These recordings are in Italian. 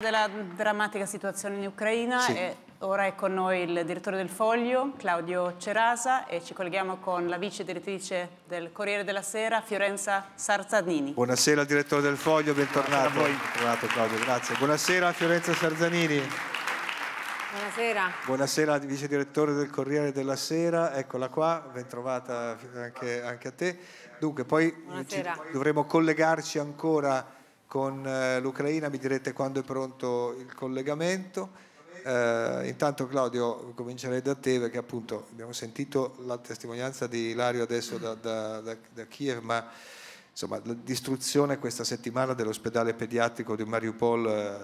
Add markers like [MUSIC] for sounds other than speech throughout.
della drammatica situazione in Ucraina sì. e ora è con noi il direttore del Foglio, Claudio Cerasa e ci colleghiamo con la vice direttrice del Corriere della Sera, Fiorenza Sarzanini. Buonasera direttore del Foglio, bentornato. Buonasera a Claudio, grazie. Buonasera Fiorenza Sarzanini. Buonasera. Buonasera vice direttore del Corriere della Sera, eccola qua, bentrovata anche, anche a te. Dunque poi ci, dovremo collegarci ancora con eh, l'Ucraina, mi direte quando è pronto il collegamento. Eh, intanto Claudio comincerei da te perché appunto abbiamo sentito la testimonianza di Ilario adesso da, da, da, da Kiev, ma insomma la distruzione questa settimana dell'ospedale pediatrico di Mariupol, eh,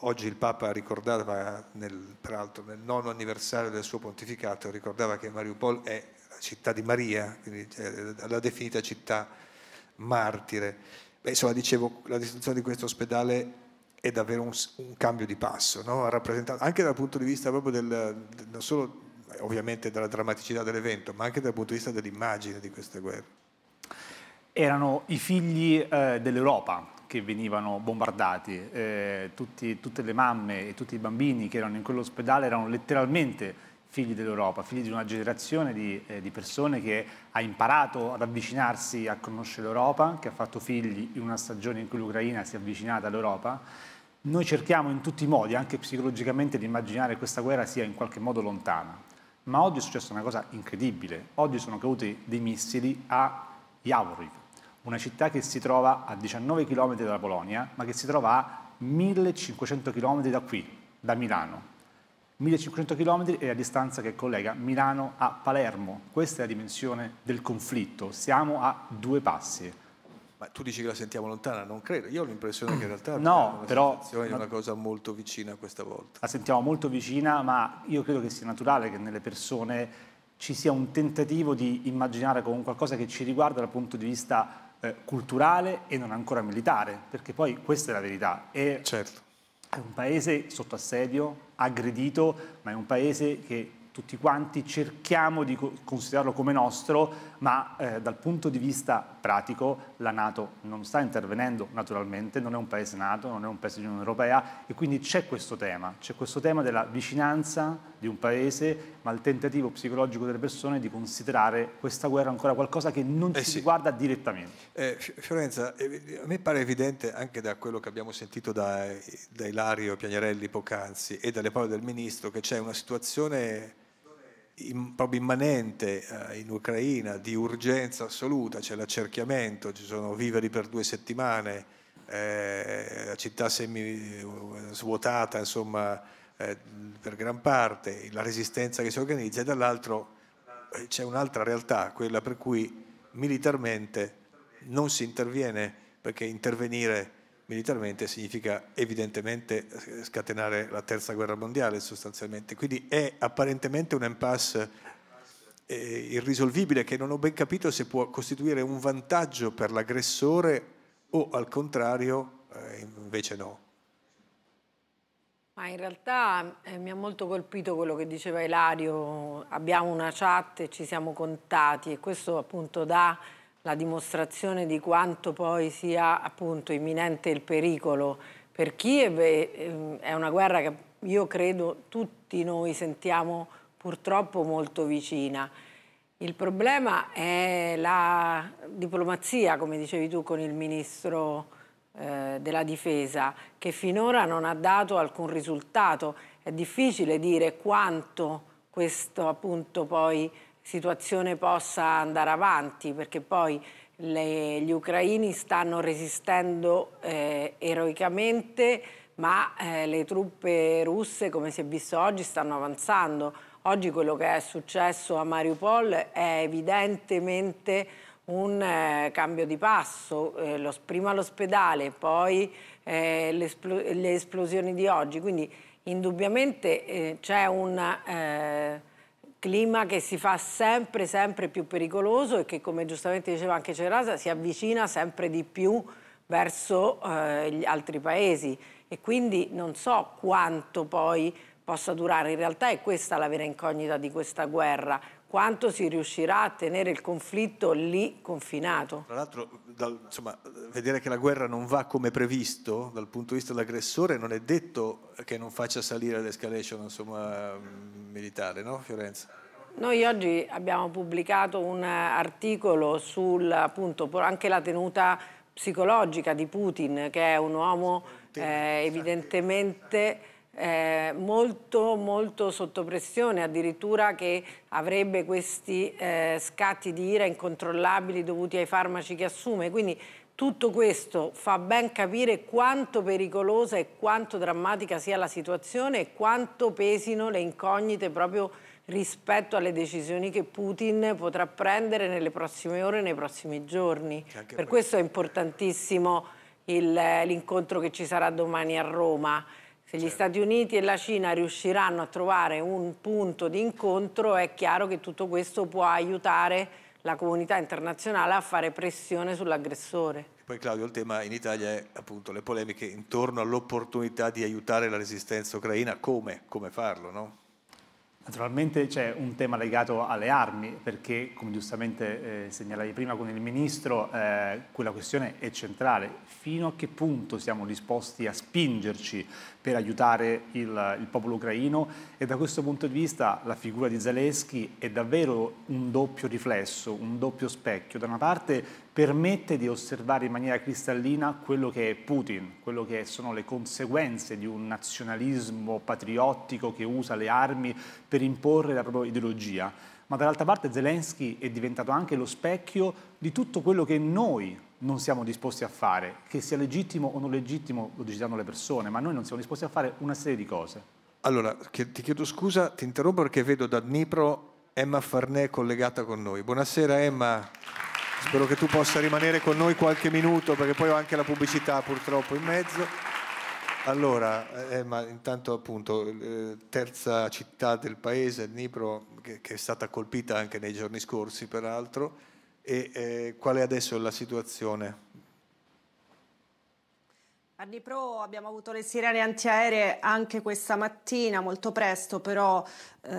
oggi il Papa ricordava, nel, peraltro nel nono anniversario del suo pontificato, ricordava che Mariupol è la città di Maria, quindi è eh, la definita città martire Beh, insomma, dicevo, la distruzione di questo ospedale è davvero un, un cambio di passo, no? anche dal punto di vista proprio del, non solo ovviamente dalla drammaticità dell'evento, ma anche dal punto di vista dell'immagine di queste guerre. Erano i figli eh, dell'Europa che venivano bombardati, eh, tutti, tutte le mamme e tutti i bambini che erano in quell'ospedale erano letteralmente figli dell'Europa, figli di una generazione di, eh, di, persone che ha imparato ad avvicinarsi a conoscere l'Europa, che ha fatto figli in una stagione in cui l'Ucraina si è avvicinata all'Europa. Noi cerchiamo in tutti i modi, anche psicologicamente, di immaginare che questa guerra sia in qualche modo lontana. Ma oggi è successa una cosa incredibile. Oggi sono caduti dei missili a Javoriv, una città che si trova a 19 km dalla Polonia, ma che si trova a 1500 km da qui, da Milano 1500 km è la distanza che collega Milano a Palermo. Questa è la dimensione del conflitto. Siamo a due passi. Ma tu dici che la sentiamo lontana? Non credo. Io ho l'impressione che in realtà no, la però, situazione è una cosa molto vicina questa volta. La sentiamo molto vicina, ma io credo che sia naturale che nelle persone ci sia un tentativo di immaginare come qualcosa che ci riguarda dal punto di vista eh, culturale e non ancora militare, perché poi questa è la verità. È, certo. è un paese sotto assedio, aggredito, ma è un paese che tutti quanti cerchiamo di considerarlo come nostro, ma eh, dal punto di vista pratico la Nato non sta intervenendo naturalmente, non è un paese Nato, non è un paese dell'Unione Europea e quindi c'è questo tema, c'è questo tema della vicinanza di un paese, ma il tentativo psicologico delle persone di considerare questa guerra ancora qualcosa che non eh ci sì. riguarda direttamente. Eh, Fiorenza, eh, eh, a me pare evidente anche da quello che abbiamo sentito da, da Ilario Piagnarelli poc'anzi e dalle parole del Ministro che c'è una situazione in, proprio immanente eh, in Ucraina di urgenza assoluta, c'è l'accerchiamento, ci sono viveri per due settimane, eh, la città semi eh, svuotata, insomma eh, per gran parte la resistenza che si organizza e dall'altro eh, c'è un'altra realtà, quella per cui militarmente non si interviene perché intervenire militarmente significa evidentemente eh, scatenare la terza guerra mondiale sostanzialmente, quindi è apparentemente un impasse irrisolvibile che non ho ben capito se può costituire un vantaggio per l'aggressore o al contrario invece no. Ma in realtà eh, mi ha molto colpito quello che diceva Ilario, abbiamo una chat e ci siamo contati e questo appunto dà la dimostrazione di quanto poi sia appunto imminente il pericolo per Kiev eh, è una guerra che io credo tutti noi sentiamo purtroppo molto vicina. Il problema è la diplomazia, come dicevi tu con il ministro eh, della difesa che finora non ha dato alcun risultato. È difficile dire quanto questa appunto poi situazione possa andare avanti perché poi le, gli ucraini stanno resistendo eh, eroicamente ma eh, le truppe russe come si è visto oggi stanno avanzando. Oggi quello che è successo a Mariupol è evidentemente un eh, cambio di passo, eh, lo, prima l'ospedale, poi eh, espl le esplosioni di oggi, quindi indubbiamente eh, c'è un eh, clima che si fa sempre, sempre più pericoloso e che come giustamente diceva anche Cerasa si avvicina sempre di più verso eh, gli altri paesi e quindi non so quanto poi possa durare, in realtà è questa la vera incognita di questa guerra, quanto si riuscirà a tenere il conflitto lì confinato. Tra l'altro, vedere che la guerra non va come previsto dal punto di vista dell'aggressore non è detto che non faccia salire l'escalation militare, no Fiorenza? Noi oggi abbiamo pubblicato un articolo sul, appunto, anche la tenuta psicologica di Putin, che è un uomo eh, evidentemente eh, molto, molto sotto pressione, addirittura che avrebbe questi eh, scatti di ira incontrollabili dovuti ai farmaci che assume. Quindi tutto questo fa ben capire quanto pericolosa e quanto drammatica sia la situazione e quanto pesino le incognite proprio rispetto alle decisioni che Putin potrà prendere nelle prossime ore, nei prossimi giorni. per questo è importantissimo l'incontro che ci sarà domani a Roma. Se gli certo. Stati Uniti e la Cina riusciranno a trovare un punto di incontro è chiaro che tutto questo può aiutare la comunità internazionale a fare pressione sull'aggressore. Poi Claudio, il tema in Italia è appunto le polemiche intorno all'opportunità di aiutare la resistenza ucraina, come, come farlo, no? Naturalmente c'è un tema legato alle armi, perché come giustamente eh, segnalavi prima con il Ministro, eh, quella questione è centrale. Fino a che punto siamo disposti a spingerci per aiutare il, il, popolo ucraino? E da questo punto di vista la figura di Zelensky è davvero un doppio riflesso, un doppio specchio. Da una parte permette di osservare in maniera cristallina quello che è Putin, quello che sono le conseguenze di un nazionalismo patriottico che usa le armi per imporre la propria ideologia. Ma dall'altra parte Zelensky è diventato anche lo specchio di tutto quello che noi non siamo disposti a fare, che sia legittimo o non legittimo lo decideranno le persone, ma noi non siamo disposti a fare una serie di cose. Allora, ti chiedo scusa, ti interrompo perché vedo da Dnipro Emma Farnè collegata con noi. Buonasera Emma. Spero che tu possa rimanere con noi qualche minuto perché poi ho anche la pubblicità purtroppo in mezzo. Allora, eh, ma intanto appunto eh, terza città del paese, Dnipro, che, che, è stata colpita anche nei giorni scorsi peraltro, e eh, qual è adesso la situazione? Anni pro abbiamo avuto le sirene antiaeree anche questa mattina, molto presto, però eh,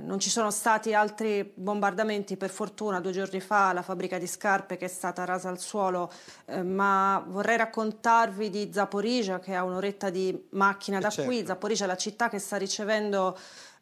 non ci sono stati altri bombardamenti, per fortuna, due giorni fa la fabbrica di scarpe che è stata rasa al suolo, eh, ma vorrei raccontarvi di Zaporizia che ha un'oretta di macchina eh, da certo. qui, Zaporizia è la città che sta ricevendo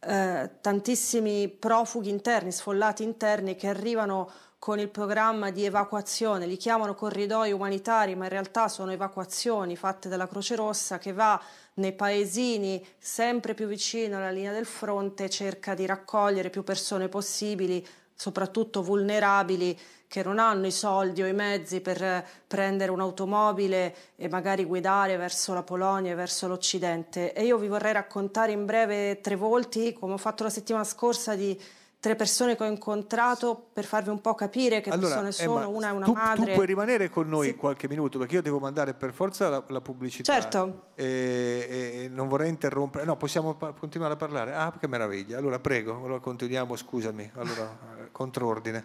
eh, tantissimi profughi interni, sfollati interni che arrivano con il programma di evacuazione, li chiamano corridoi umanitari, ma in realtà sono evacuazioni fatte dalla Croce Rossa che va nei paesini sempre più vicino alla linea del fronte, cerca di raccogliere più persone possibili, soprattutto vulnerabili che non hanno i soldi o i mezzi per eh, prendere un'automobile e magari guidare verso la Polonia e verso l'Occidente. E io vi vorrei raccontare in breve tre volti, come ho fatto la settimana scorsa, di tre persone che ho incontrato per farvi un po' capire che allora, persone sono, una è una tu, madre. Tu puoi rimanere con noi sì. qualche minuto perché io devo mandare per forza la, la pubblicità. Certo. E, e, non vorrei interrompere, no, possiamo continuare a parlare. Ah, che meraviglia. Allora prego, allora continuiamo, scusami. Allora, eh, controordine.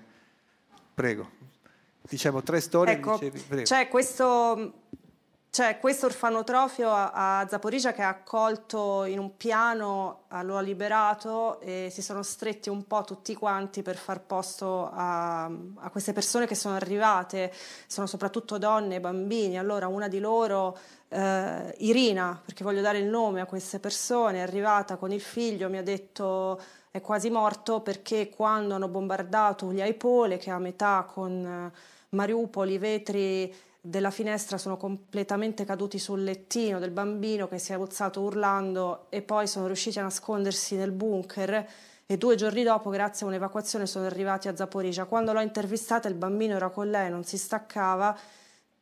Prego. Diciamo tre storie. Ecco, dicevi, prego. C'è questo c'è cioè, questo orfanotrofio a, a Zaporizia che ha accolto in un piano, eh, lo ha liberato e si sono stretti un po' tutti quanti per far posto a, a queste persone che sono arrivate, sono soprattutto donne e bambini. Allora una di loro, eh, Irina, perché voglio dare il nome a queste persone, è arrivata con il figlio, mi ha detto è quasi morto perché quando hanno bombardato gli Aipole, che è a metà con eh, Mariupoli, vetri della finestra sono completamente caduti sul lettino del bambino che si è alzato urlando e poi sono riusciti a nascondersi nel bunker e due giorni dopo grazie a un'evacuazione sono arrivati a Zaporizia. Quando l'ho intervistata il bambino era con lei, non si staccava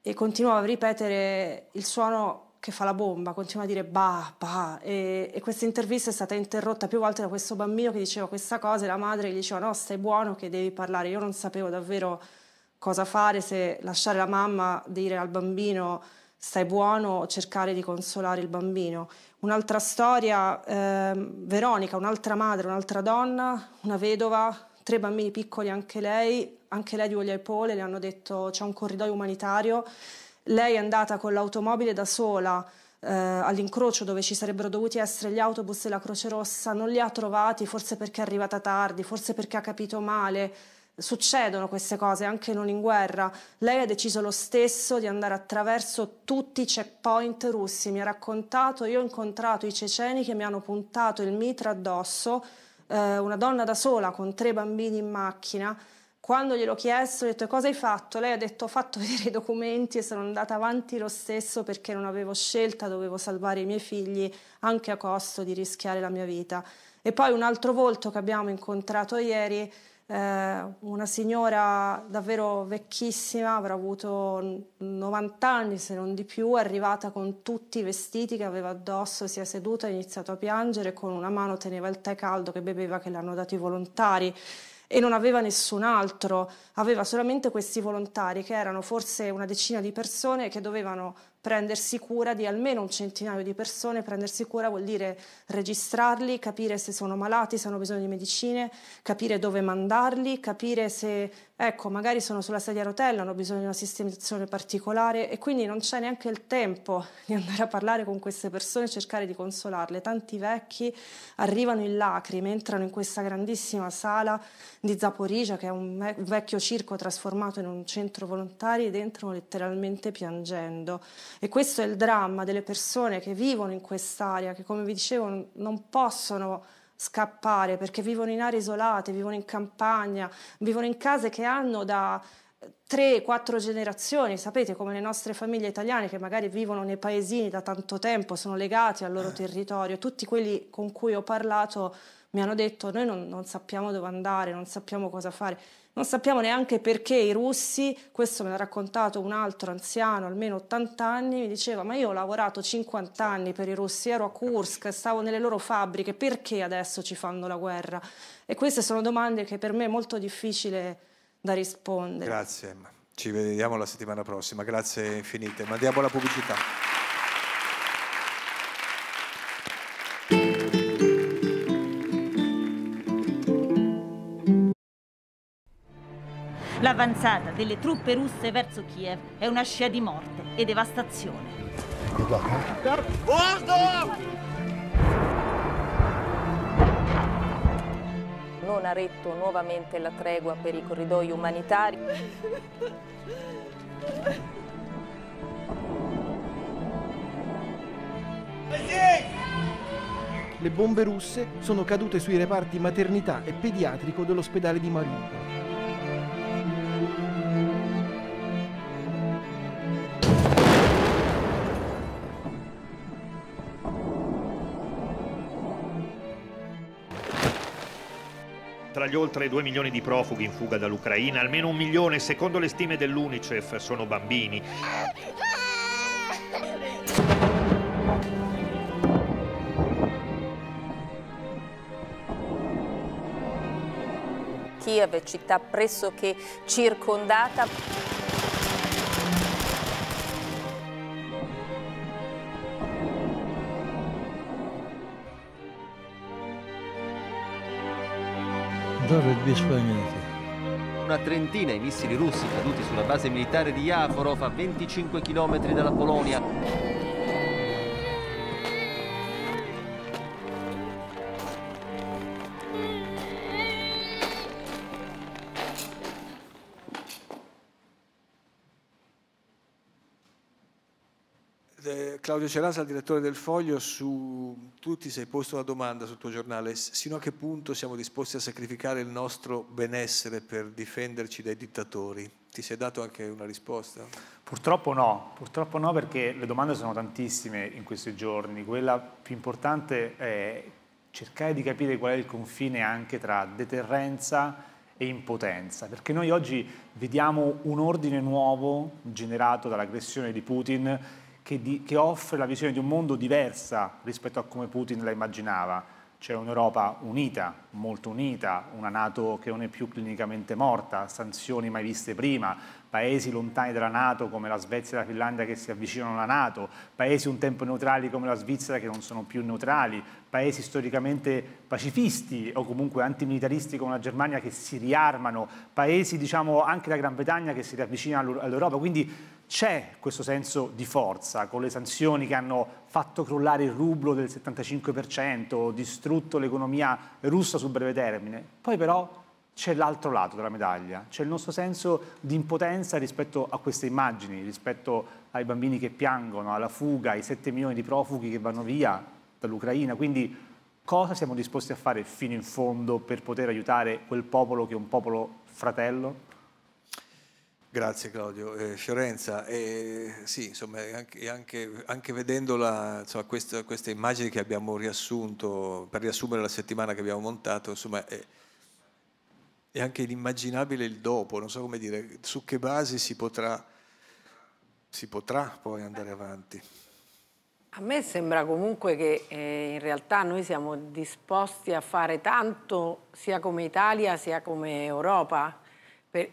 e continuava a ripetere il suono che fa la bomba, continua a dire ba ba e, e questa intervista è stata interrotta più volte da questo bambino che diceva questa cosa e la madre gli diceva no stai buono che devi parlare, io non sapevo davvero cosa fare, se lasciare la mamma, dire al bambino stai buono o cercare di consolare il bambino. Un'altra storia, eh, Veronica, un'altra madre, un'altra donna, una vedova, tre bambini piccoli anche lei, anche lei di Uoglia e Pole, le hanno detto c'è un corridoio umanitario, lei è andata con l'automobile da sola eh, all'incrocio dove ci sarebbero dovuti essere gli autobus e la Croce Rossa, non li ha trovati, forse perché è arrivata tardi, forse perché ha capito male, succedono queste cose anche non in guerra. Lei ha deciso lo stesso di andare attraverso tutti i checkpoint russi, mi ha raccontato, io ho incontrato i ceceni che mi hanno puntato il mitra addosso, eh, una donna da sola con tre bambini in macchina. Quando gliel'ho chiesto, ho detto cosa hai fatto? Lei ha detto ho fatto [LAUGHS] vedere i documenti e sono andata avanti lo stesso perché non avevo scelta, dovevo salvare i miei figli anche a costo di rischiare la mia vita. E poi un altro volto che abbiamo incontrato ieri eh, una signora davvero vecchissima, avrà avuto 90 anni se non di più, è arrivata con tutti i vestiti che aveva addosso, si è seduta, ha iniziato a piangere, con una mano teneva il tè caldo che beveva che le hanno dato i volontari e non aveva nessun altro, aveva solamente questi volontari che erano forse una decina di persone che dovevano prendersi cura di almeno un centinaio di persone, prendersi cura vuol dire registrarli, capire se sono malati, se hanno bisogno di medicine, capire dove mandarli, capire se ecco, magari sono sulla sedia a rotella, hanno bisogno di una sistemazione particolare e quindi non c'è neanche il tempo di andare a parlare con queste persone e cercare di consolarle. Tanti vecchi arrivano in lacrime, entrano in questa grandissima sala di Zaporizia, che è un vecchio circo trasformato in un centro volontari ed entrano letteralmente piangendo. E questo è il dramma delle persone che vivono in quest'area, che come vi dicevo non possono scappare perché vivono in aree isolate, vivono in campagna, vivono in case che hanno da 3-4 generazioni, sapete come le nostre famiglie italiane che magari vivono nei paesini da tanto tempo, sono legati al loro eh. territorio, tutti quelli con cui ho parlato mi hanno detto noi non, non sappiamo dove andare, non sappiamo cosa fare. Non sappiamo neanche perché i russi, questo me l'ha raccontato un altro anziano, almeno 80 anni, mi diceva ma io ho lavorato 50 anni per i russi, ero a Kursk, stavo nelle loro fabbriche, perché adesso ci fanno la guerra? E queste sono domande che per me è molto difficile da rispondere. Grazie ci vediamo la settimana prossima, grazie infinite, mandiamo la pubblicità. L'avanzata delle truppe russe verso Kiev è una scia di morte e devastazione. Non ha retto nuovamente la tregua per i corridoi umanitari. Le bombe russe sono cadute sui reparti maternità e pediatrico dell'ospedale di Mariupol. tra gli oltre 2 milioni di profughi in fuga dall'Ucraina, almeno un milione, secondo le stime dell'Unicef, sono bambini. Kiev, città pressoché circondata. sarebbe sbagliato. Una trentina i missili russi caduti sulla base militare di Javorov a 25 km dalla Polonia Claudio Cerasa, il direttore del Foglio, su... tu ti sei posto una domanda sul tuo giornale, sino a che punto siamo disposti a sacrificare il nostro benessere per difenderci dai dittatori? Ti sei dato anche una risposta? Purtroppo no, purtroppo no perché le domande sono tantissime in questi giorni, quella più importante è cercare di capire qual è il confine anche tra deterrenza e impotenza, perché noi oggi vediamo un ordine nuovo generato dall'aggressione di Putin che, di, che offre la visione di un mondo diversa rispetto a come Putin la immaginava. C'è un'Europa unita, molto unita, una Nato che non è più clinicamente morta, sanzioni mai viste prima, paesi lontani dalla Nato come la Svezia e la Finlandia che si avvicinano alla Nato, paesi un tempo neutrali come la Svizzera che non sono più neutrali, paesi storicamente pacifisti o comunque antimilitaristi come la Germania che si riarmano, paesi diciamo anche la Gran Bretagna che si riavvicina all'Europa, quindi c'è questo senso di forza con le sanzioni che hanno fatto crollare il rublo del 75%, distrutto l'economia russa sul breve termine. Poi però c'è l'altro lato della medaglia, c'è il nostro senso di impotenza rispetto a queste immagini, rispetto ai bambini che piangono, alla fuga, ai 7 milioni di profughi che vanno via dall'Ucraina. Quindi cosa siamo disposti a fare fino in fondo per poter aiutare quel popolo che è un popolo fratello? Grazie Claudio. Eh, Fiorenza, eh, sì, insomma, anche, anche, anche vedendo la, insomma, questa, queste immagini che abbiamo riassunto, per riassumere la settimana che abbiamo montato, insomma... Eh, e anche inimmaginabile il dopo, non so come dire, su che basi si potrà, si potrà poi andare avanti. A me sembra comunque che eh, in realtà noi siamo disposti a fare tanto sia come Italia sia come Europa.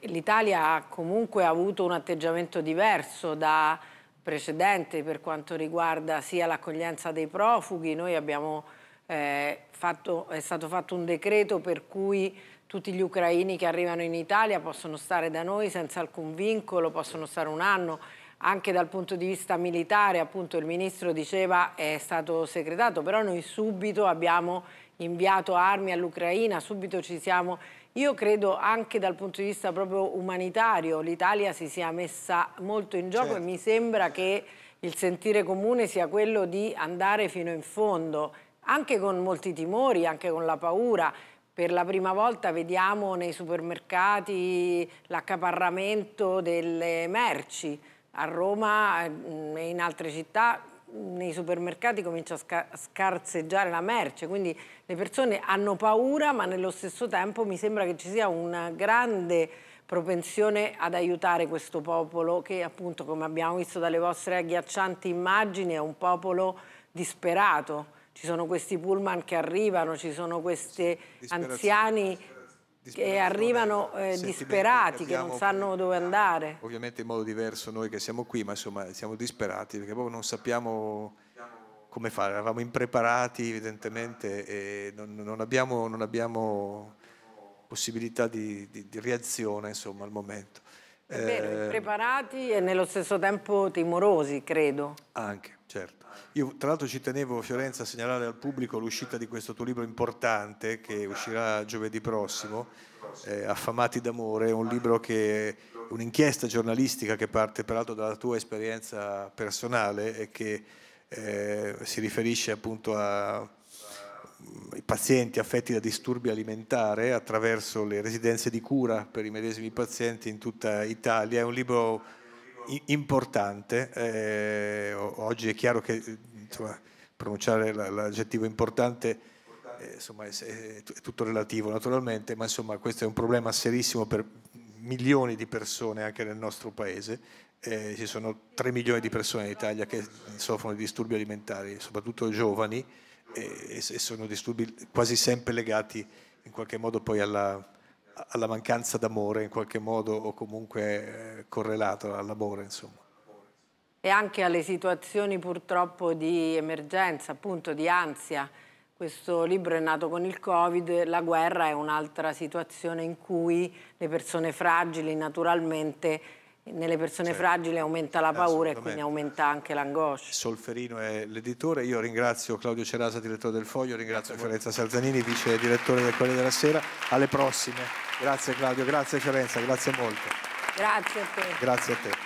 L'Italia ha comunque avuto un atteggiamento diverso da precedente per quanto riguarda sia l'accoglienza dei profughi, noi abbiamo eh, fatto, è stato fatto un decreto per cui tutti gli ucraini che arrivano in Italia possono stare da noi senza alcun vincolo, possono stare un anno. Anche dal punto di vista militare, appunto, il ministro diceva è stato segretato, però noi subito abbiamo inviato armi all'Ucraina, subito ci siamo... Io credo anche dal punto di vista proprio umanitario l'Italia si sia messa molto in gioco certo. e mi sembra che il sentire comune sia quello di andare fino in fondo, anche con molti timori, anche con la paura. Per la prima volta vediamo nei supermercati l'accaparramento delle merci. A Roma mm, e in altre città mm, nei supermercati comincia a scarseggiare la merce, quindi le persone hanno paura, ma nello stesso tempo mi sembra che ci sia una grande propensione ad aiutare questo popolo che appunto, come abbiamo visto dalle vostre agghiaccianti immagini, è un popolo disperato ci sono questi pullman che arrivano, ci sono questi anziani che arrivano eh, disperati, che, che non sanno dove andare. Ovviamente in modo diverso noi che siamo qui, ma insomma siamo disperati perché proprio non sappiamo come fare, eravamo impreparati evidentemente e non, non, abbiamo, non abbiamo, possibilità di, di, di reazione insomma, al momento. È vero, eh, preparati e nello stesso tempo timorosi, credo. Anche, certo. Io tra l'altro ci tenevo, Fiorenza, a segnalare al pubblico l'uscita di questo tuo libro importante che uscirà giovedì prossimo, eh, Affamati d'amore, un libro che è un'inchiesta giornalistica che parte peraltro dalla tua esperienza personale e che eh, si riferisce appunto a i pazienti affetti da disturbi alimentari attraverso le residenze di cura per i medesimi pazienti in tutta Italia. È un libro importante, eh, oggi è chiaro che insomma, pronunciare l'aggettivo importante eh, insomma, è tutto relativo naturalmente, ma insomma, questo è un problema serissimo per milioni di persone anche nel nostro paese. Eh, ci sono 3 milioni di persone in Italia che soffrono di disturbi alimentari, soprattutto giovani e, e sono disturbi quasi sempre legati in qualche modo poi alla, alla mancanza d'amore in qualche modo o comunque eh, correlato all'amore insomma. E anche alle situazioni purtroppo di emergenza, appunto di ansia. Questo libro è nato con il Covid, la guerra è un'altra situazione in cui le persone fragili naturalmente nelle persone certo. fragili aumenta la paura e quindi aumenta anche l'angoscia. Solferino è l'editore, io ringrazio Claudio Cerasa, direttore del Foglio, ringrazio Fiorenza Salzanini, vice direttore del Corriere della Sera, alle prossime. Grazie Claudio, grazie Fiorenza, grazie molto. Grazie a te. Grazie a te.